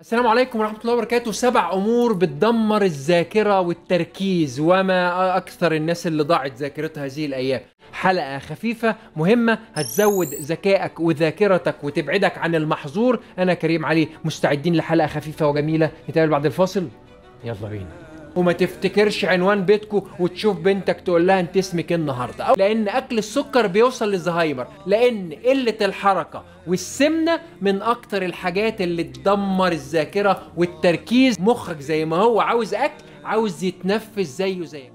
السلام عليكم ورحمة الله وبركاته سبع أمور بتدمر الذاكرة والتركيز وما أكثر الناس اللي ضاعت ذاكرتها هذه الأيام حلقة خفيفة مهمة هتزود ذكائك وذاكرتك وتبعدك عن المحظور أنا كريم علي مستعدين لحلقة خفيفة وجميلة نتقابل بعد الفاصل يلا بينا وما تفتكرش عنوان بيتكو وتشوف بنتك تقول لها انت اسمك النهارده لان اكل السكر بيوصل للزهايمر لان قله الحركه والسمنه من اكتر الحاجات اللي تدمر الذاكره والتركيز مخك زي ما هو عاوز اكل عاوز يتنفس زيه زيك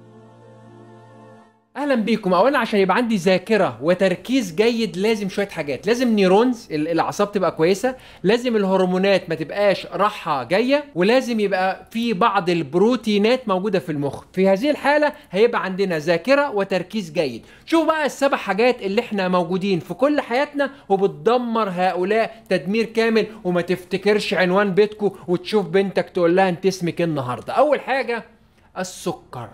اهلا بيكم اولا عشان يبقى عندي ذاكره وتركيز جيد لازم شويه حاجات لازم نيرونز الاعصاب تبقى كويسه لازم الهرمونات ما تبقاش راحه جايه ولازم يبقى في بعض البروتينات موجوده في المخ في هذه الحاله هيبقى عندنا ذاكره وتركيز جيد شوف بقى السبع حاجات اللي احنا موجودين في كل حياتنا وبتدمر هؤلاء تدمير كامل وما تفتكرش عنوان بيتكو وتشوف بنتك تقول لها انت اسمك إيه النهارده اول حاجه السكر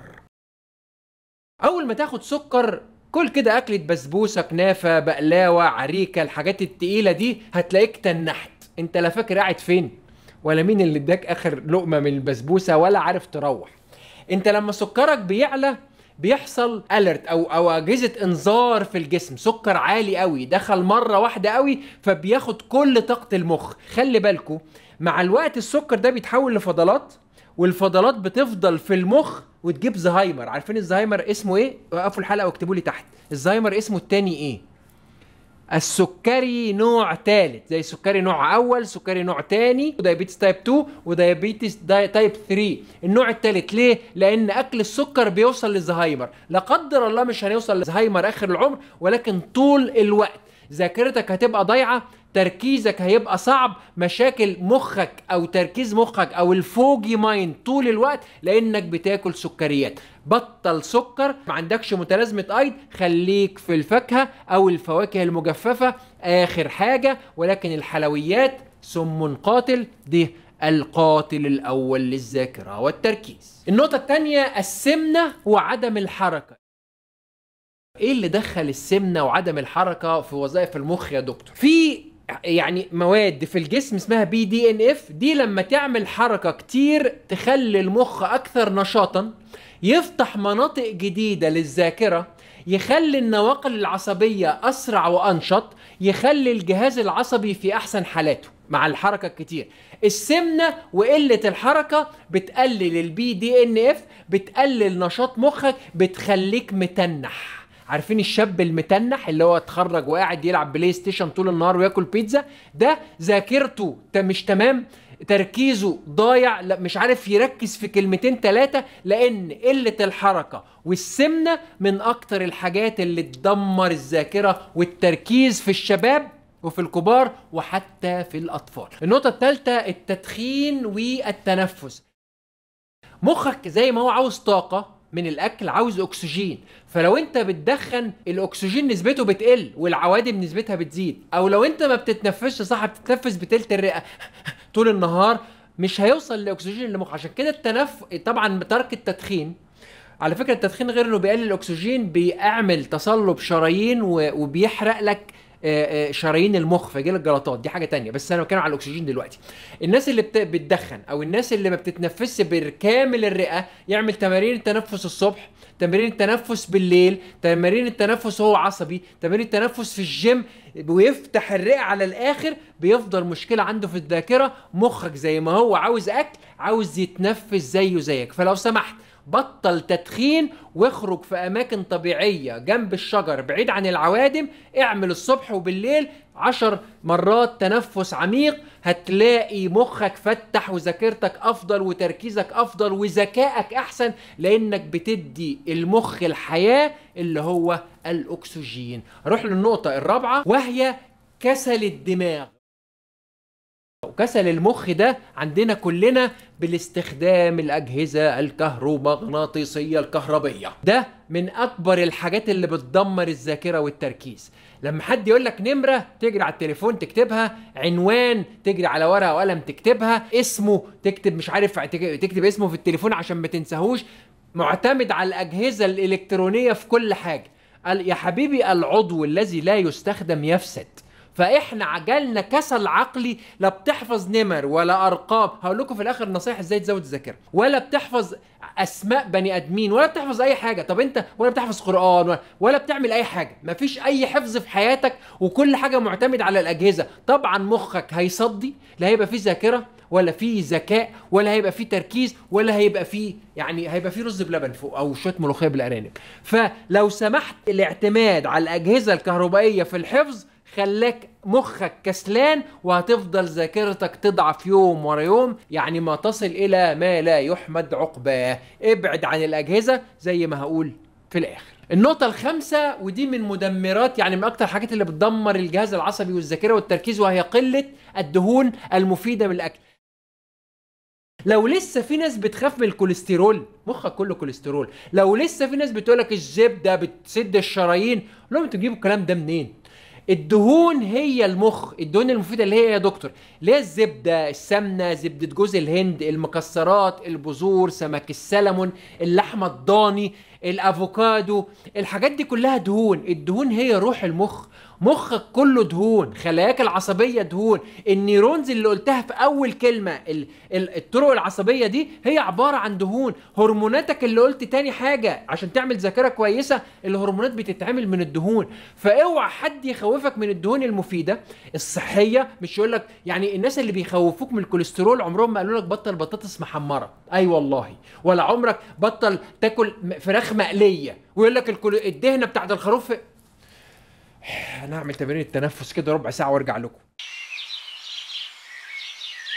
اول ما تاخد سكر كل كده أكلة بسبوسة كنافة بقلاوة عريكة الحاجات التقيلة دي هتلاقيك تنحت انت لا فاكر قاعد فين ولا مين اللي اداك اخر لقمة من البسبوسة ولا عارف تروح انت لما سكرك بيعلى بيحصل اليرت او او اجهزه انذار في الجسم سكر عالي قوي دخل مره واحده قوي فبياخد كل طاقه المخ خلي بالكوا مع الوقت السكر ده بيتحول لفضلات والفضلات بتفضل في المخ وتجيب زهايمر عارفين الزهايمر اسمه ايه وقفوا الحلقه واكتبوا لي تحت الزهايمر اسمه التاني ايه السكري نوع ثالث زي سكري نوع اول سكري نوع ثاني ودايبيتس تايب 2 ودايبيتس تايب 3 النوع الثالث ليه لان اكل السكر بيوصل للزهايمر لا قدر الله مش هنوصل للزهايمر اخر العمر ولكن طول الوقت ذاكرتك هتبقى ضايعه تركيزك هيبقى صعب مشاكل مخك او تركيز مخك او الفوجي مايند طول الوقت لانك بتاكل سكريات بطل سكر ما عندكش متلازمه ايض خليك في الفاكهه او الفواكه المجففه اخر حاجه ولكن الحلويات سم قاتل ده القاتل الاول للذاكره والتركيز النقطه الثانيه السمنه وعدم الحركه ايه اللي دخل السمنه وعدم الحركه في وظائف المخ يا دكتور في يعني مواد في الجسم اسمها بي دي ان اف دي لما تعمل حركه كتير تخلي المخ اكثر نشاطا يفتح مناطق جديده للذاكره يخلي النواقل العصبيه اسرع وانشط يخلي الجهاز العصبي في احسن حالاته مع الحركه الكتير السمنه وقله الحركه بتقلل البي دي ان اف بتقلل نشاط مخك بتخليك متنح عارفين الشاب المتنح اللي هو اتخرج وقاعد يلعب بلاي ستيشن طول النهار وياكل بيتزا ده ذاكرته مش تمام تركيزه ضايع لا مش عارف يركز في كلمتين ثلاثة لأن قلة الحركة والسمنة من أكتر الحاجات اللي تدمر الذاكرة والتركيز في الشباب وفي الكبار وحتى في الأطفال النقطة الثالثة التدخين والتنفس مخك زي ما هو عاوز طاقة من الاكل عاوز اكسجين فلو انت بتدخن الاكسجين نسبته بتقل والعوادم نسبتها بتزيد او لو انت ما بتتنفسش صح بتتنفس بتلت الرئه طول النهار مش هيوصل الاكسجين للمخ عشان كده التنف طبعا ترك التدخين على فكره التدخين غير انه بيقلل الاكسجين بيعمل تصلب شرايين وبيحرق لك آه، آه، شرايين المخ فيجي لك جلطات دي حاجه تانية بس انا بتكلم على الاكسجين دلوقتي الناس اللي بت... بتدخن او الناس اللي ما بتتنفسش بكامل الرئه يعمل تمارين التنفس الصبح تمارين التنفس بالليل تمارين التنفس هو عصبي تمارين التنفس في الجيم ويفتح الرئه على الاخر بيفضل مشكله عنده في الذاكره مخك زي ما هو عاوز اكل عاوز يتنفس زيه زيك فلو سمحت بطل تدخين واخرج في اماكن طبيعيه جنب الشجر بعيد عن العوادم اعمل الصبح وبالليل عشر مرات تنفس عميق هتلاقي مخك فتح وذاكرتك افضل وتركيزك افضل وذكائك احسن لانك بتدي المخ الحياه اللي هو الاكسجين اروح للنقطه الرابعه وهي كسل الدماغ وكسل المخ ده عندنا كلنا بالاستخدام الأجهزة الكهرومغناطيسية الكهربية ده من أكبر الحاجات اللي بتدمر الذاكرة والتركيز لما حد يقول لك نمرة تجري على التليفون تكتبها عنوان تجري على ورقة وقلم تكتبها اسمه تكتب مش عارف تكتب اسمه في التليفون عشان ما تنساهوش معتمد على الأجهزة الإلكترونية في كل حاجة قال يا حبيبي العضو الذي لا يستخدم يفسد فاحنا عجلنا كسل عقلي لا بتحفظ نمر ولا ارقام هقول لكم في الاخر نصايح ازاي تزود الذاكره ولا بتحفظ اسماء بني ادمين ولا بتحفظ اي حاجه طب انت ولا بتحفظ قران ولا, بتعمل اي حاجه مفيش اي حفظ في حياتك وكل حاجه معتمد على الاجهزه طبعا مخك هيصدي لا هيبقى فيه ذاكره ولا فيه ذكاء ولا هيبقى فيه تركيز ولا هيبقى فيه يعني هيبقى فيه رز بلبن فوق او شويه ملوخيه بالارانب فلو سمحت الاعتماد على الاجهزه الكهربائيه في الحفظ خلاك مخك كسلان وهتفضل ذاكرتك تضعف يوم ورا يوم يعني ما تصل الى ما لا يحمد عقباه ابعد عن الاجهزه زي ما هقول في الاخر النقطة الخامسة ودي من مدمرات يعني من أكتر الحاجات اللي بتدمر الجهاز العصبي والذاكرة والتركيز وهي قلة الدهون المفيدة من الأكل. لو لسه في ناس بتخاف من الكوليسترول مخك كله كوليسترول لو لسه في ناس بتقولك الزبده بتسد الشرايين لهم انتوا تجيبوا الكلام ده منين الدهون هي المخ الدهون المفيده اللي هي يا دكتور اللي هي الزبده السمنه زبده جوز الهند المكسرات البذور سمك السلمون اللحمه الضاني الافوكادو الحاجات دي كلها دهون الدهون هي روح المخ مخك كله دهون خلاياك العصبيه دهون النيرونز اللي قلتها في اول كلمه الطرق العصبيه دي هي عباره عن دهون هرموناتك اللي قلت تاني حاجه عشان تعمل ذاكره كويسه الهرمونات بتتعمل من الدهون فاوعى حد يخوفك من الدهون المفيده الصحيه مش يقول لك يعني الناس اللي بيخوفوك من الكوليسترول عمرهم ما قالوا لك بطل بطاطس محمره اي أيوة والله ولا عمرك بطل تاكل فراخ فراخ مقليه ويقول لك الدهنه بتاعت الخروف انا اعمل تمارين التنفس كده ربع ساعه وارجع لكم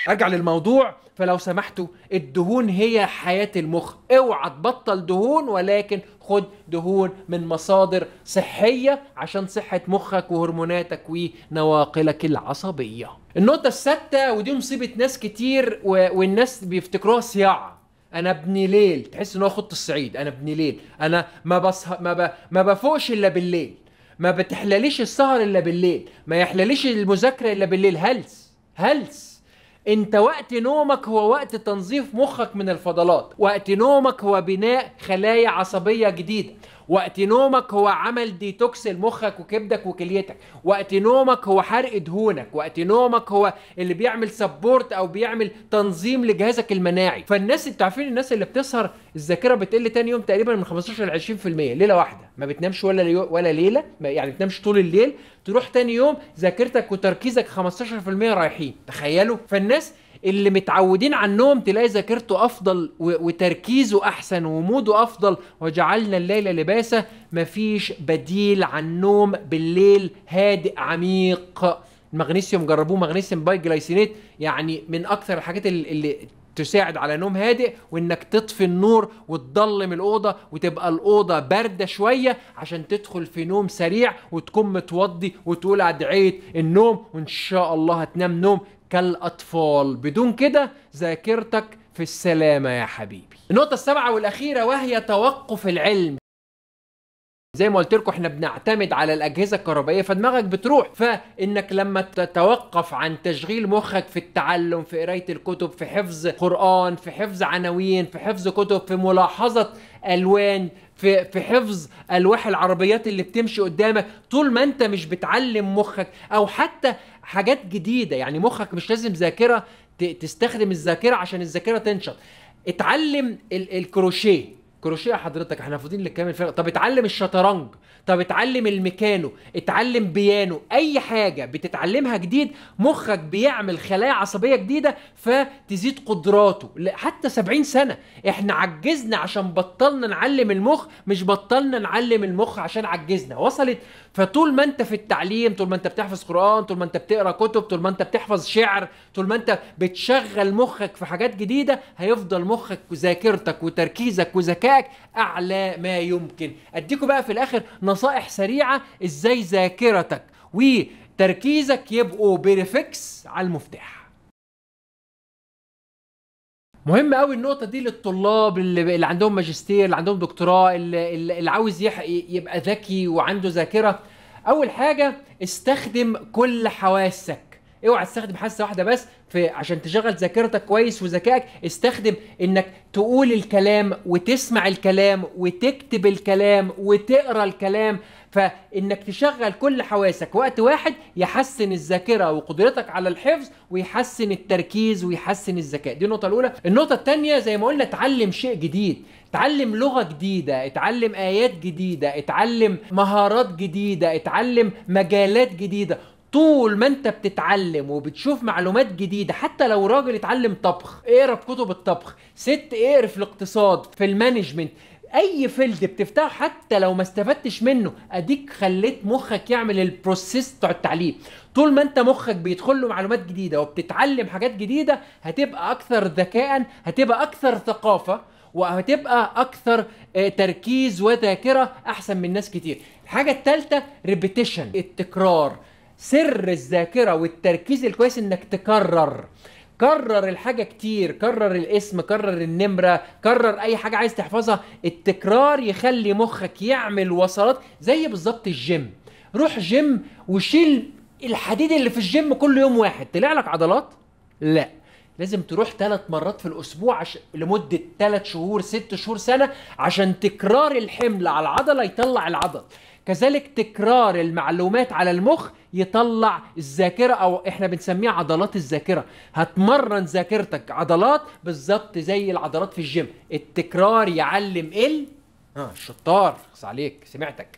ارجع للموضوع فلو سمحتوا الدهون هي حياه المخ اوعى تبطل دهون ولكن خد دهون من مصادر صحيه عشان صحه مخك وهرموناتك ونواقلك العصبيه النقطه السادسه ودي مصيبه ناس كتير والناس بيفتكروها صياعه انا ابني ليل تحس ان هو خط الصعيد انا ابني ليل انا ما بصح ما ب... ما بفوقش الا بالليل ما بتحلليش السهر الا بالليل ما يحلليش المذاكره الا بالليل هلس هلس انت وقت نومك هو وقت تنظيف مخك من الفضلات وقت نومك هو بناء خلايا عصبيه جديده وقت نومك هو عمل ديتوكس لمخك وكبدك وكليتك وقت نومك هو حرق دهونك وقت نومك هو اللي بيعمل سبورت او بيعمل تنظيم لجهازك المناعي فالناس انتوا عارفين الناس اللي بتسهر الذاكره بتقل تاني يوم تقريبا من 15 ل 20% ليله واحده ما بتنامش ولا ليو ولا ليله يعني بتنامش طول الليل تروح تاني يوم ذاكرتك وتركيزك 15% رايحين تخيلوا فالناس اللي متعودين على النوم تلاقي ذاكرته افضل وتركيزه احسن وموده افضل وجعلنا الليل لباسه مفيش بديل عن النوم بالليل هادئ عميق المغنيسيوم جربوه مغنيسيوم باي جلايسينيت يعني من اكثر الحاجات اللي تساعد على نوم هادئ وانك تطفي النور وتضلم الاوضه وتبقى الاوضه بارده شويه عشان تدخل في نوم سريع وتكون متوضي وتقول ادعيه النوم وان شاء الله هتنام نوم كالاطفال بدون كده ذاكرتك في السلامه يا حبيبي النقطه السابعه والاخيره وهي توقف العلم زي ما قلت لكم احنا بنعتمد على الاجهزه الكهربائيه فدماغك بتروح فانك لما تتوقف عن تشغيل مخك في التعلم في قرايه الكتب في حفظ قران في حفظ عناوين في حفظ كتب في ملاحظه الوان في في حفظ الواح العربيات اللي بتمشي قدامك طول ما انت مش بتعلم مخك او حتى حاجات جديده يعني مخك مش لازم ذاكره تستخدم الذاكره عشان الذاكره تنشط اتعلم الكروشيه كروشيه حضرتك احنا فاضيين لكام فرق طب اتعلم الشطرنج طب اتعلم الميكانو اتعلم بيانو اي حاجه بتتعلمها جديد مخك بيعمل خلايا عصبيه جديده فتزيد قدراته حتى 70 سنه احنا عجزنا عشان بطلنا نعلم المخ مش بطلنا نعلم المخ عشان عجزنا وصلت فطول ما انت في التعليم طول ما انت بتحفظ قران طول ما انت بتقرا كتب طول ما انت بتحفظ شعر طول ما انت بتشغل مخك في حاجات جديده هيفضل مخك وذاكرتك وتركيزك وذكائك ذكائك اعلى ما يمكن اديكم بقى في الاخر نصائح سريعه ازاي ذاكرتك وتركيزك يبقوا بريفكس على المفتاح مهم قوي النقطه دي للطلاب اللي, اللي عندهم ماجستير اللي عندهم دكتوراه اللي, اللي عاوز يبقى ذكي وعنده ذاكره اول حاجه استخدم كل حواسك اوعى تستخدم حاسه واحده بس في عشان تشغل ذاكرتك كويس وذكائك استخدم انك تقول الكلام وتسمع الكلام وتكتب الكلام وتقرا الكلام فانك تشغل كل حواسك وقت واحد يحسن الذاكره وقدرتك على الحفظ ويحسن التركيز ويحسن الذكاء دي النقطه الاولى النقطه الثانيه زي ما قلنا اتعلم شيء جديد اتعلم لغه جديده اتعلم ايات جديده اتعلم مهارات جديده اتعلم مجالات جديده طول ما انت بتتعلم وبتشوف معلومات جديده حتى لو راجل اتعلم طبخ اقرا في كتب الطبخ ست اقرا في الاقتصاد في المانجمنت اي فيلد بتفتحه حتى لو ما استفدتش منه اديك خليت مخك يعمل البروسيس بتاع التعليم طول ما انت مخك بيدخل له معلومات جديده وبتتعلم حاجات جديده هتبقى اكثر ذكاء هتبقى اكثر ثقافه وهتبقى اكثر آه، تركيز وذاكره احسن من ناس كتير الحاجه الثالثه ريبيتيشن التكرار سر الذاكره والتركيز الكويس انك تكرر كرر الحاجة كتير كرر الاسم كرر النمرة كرر أي حاجة عايز تحفظها التكرار يخلي مخك يعمل وصلات زي بالظبط الجيم روح جيم وشيل الحديد اللي في الجيم كل يوم واحد طلع لك عضلات لا لازم تروح ثلاث مرات في الاسبوع عش... لمده ثلاث شهور ست شهور سنه عشان تكرار الحمل على العضله يطلع العضل كذلك تكرار المعلومات على المخ يطلع الذاكره او احنا بنسميها عضلات الذاكره هتمرن ذاكرتك عضلات بالظبط زي العضلات في الجيم التكرار يعلم ال ها آه شطار عليك سمعتك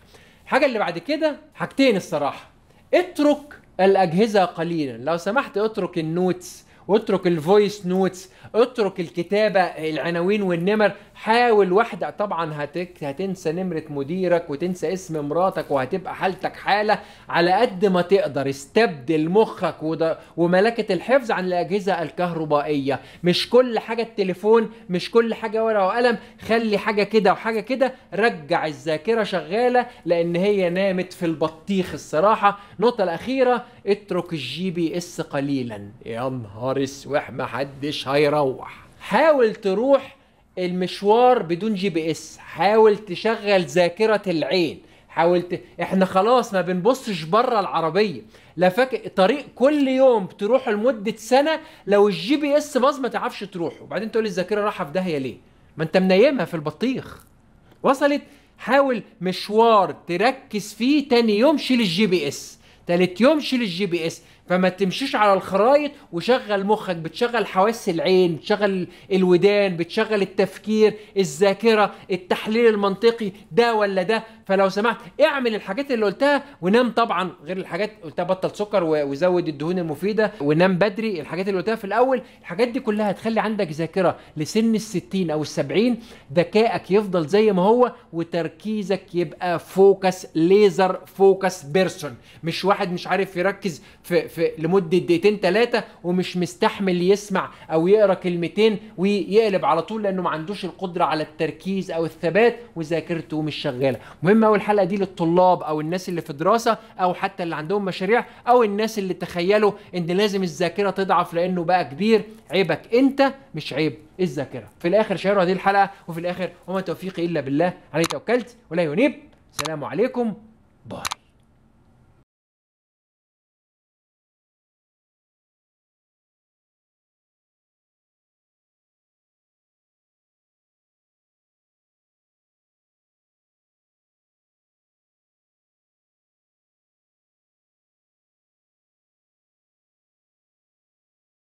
الحاجه اللي بعد كده حاجتين الصراحه اترك الاجهزه قليلا لو سمحت اترك النوتس واترك الفويس نوتس اترك الكتابه العناوين والنمر حاول وحدك طبعا هتك هتنسى نمره مديرك وتنسى اسم مراتك وهتبقى حالتك حاله على قد ما تقدر استبدل مخك وملكه الحفظ عن الاجهزه الكهربائيه مش كل حاجه التليفون مش كل حاجه ورقه وقلم خلي حاجه كده وحاجه كده رجع الذاكره شغاله لان هي نامت في البطيخ الصراحه النقطه الاخيره اترك الجي بي اس قليلا يا نهار اسوح محدش هيروح تروح حاول تروح المشوار بدون جي بي اس حاول تشغل ذاكره العين حاولت احنا خلاص ما بنبصش بره العربيه لا فاكر طريق كل يوم بتروح لمده سنه لو الجي بي اس باظ ما تعرفش تروحه وبعدين تقول الذاكره رايحه في داهيه ليه ما انت منيمها في البطيخ وصلت حاول مشوار تركز فيه تاني يوم شيل الجي بي اس تالت يوم شيل الجي بي اس فما تمشيش على الخرايط وشغل مخك بتشغل حواس العين بتشغل الودان بتشغل التفكير الذاكرة التحليل المنطقي ده ولا ده فلو سمحت اعمل الحاجات اللي قلتها ونام طبعا غير الحاجات قلتها بطل سكر وزود الدهون المفيدة ونام بدري الحاجات اللي قلتها في الاول الحاجات دي كلها هتخلي عندك ذاكرة لسن الستين او السبعين ذكائك يفضل زي ما هو وتركيزك يبقى فوكس ليزر فوكس بيرسون مش واحد الواحد مش عارف يركز في, في لمده دقيقتين ثلاثه ومش مستحمل يسمع او يقرا كلمتين ويقلب على طول لانه ما عندوش القدره على التركيز او الثبات وذاكرته مش شغاله مهم قوي الحلقه دي للطلاب او الناس اللي في دراسه او حتى اللي عندهم مشاريع او الناس اللي تخيلوا ان لازم الذاكره تضعف لانه بقى كبير عيبك انت مش عيب الذاكره في الاخر شيروا هذه الحلقه وفي الاخر وما توفيقي الا بالله عليه توكلت ولا ينيب السلام عليكم باي